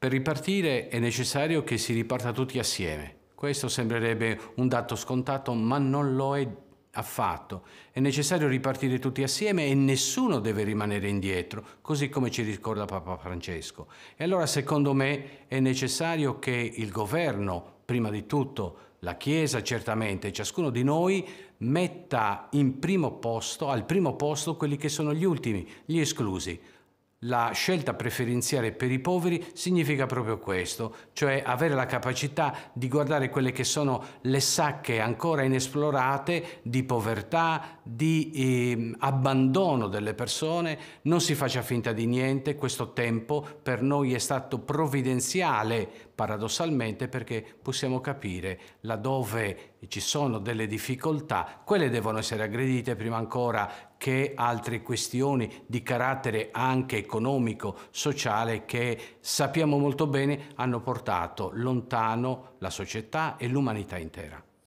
Per ripartire è necessario che si riparta tutti assieme. Questo sembrerebbe un dato scontato, ma non lo è affatto. È necessario ripartire tutti assieme e nessuno deve rimanere indietro, così come ci ricorda Papa Francesco. E allora secondo me è necessario che il governo, prima di tutto la Chiesa certamente, ciascuno di noi metta primo posto, al primo posto quelli che sono gli ultimi, gli esclusi. La scelta preferenziale per i poveri significa proprio questo, cioè avere la capacità di guardare quelle che sono le sacche ancora inesplorate di povertà, di eh, abbandono delle persone, non si faccia finta di niente, questo tempo per noi è stato provvidenziale paradossalmente perché possiamo capire laddove ci sono delle difficoltà, quelle devono essere aggredite prima ancora che altre questioni di carattere anche economico, sociale che sappiamo molto bene hanno portato lontano la società e l'umanità intera.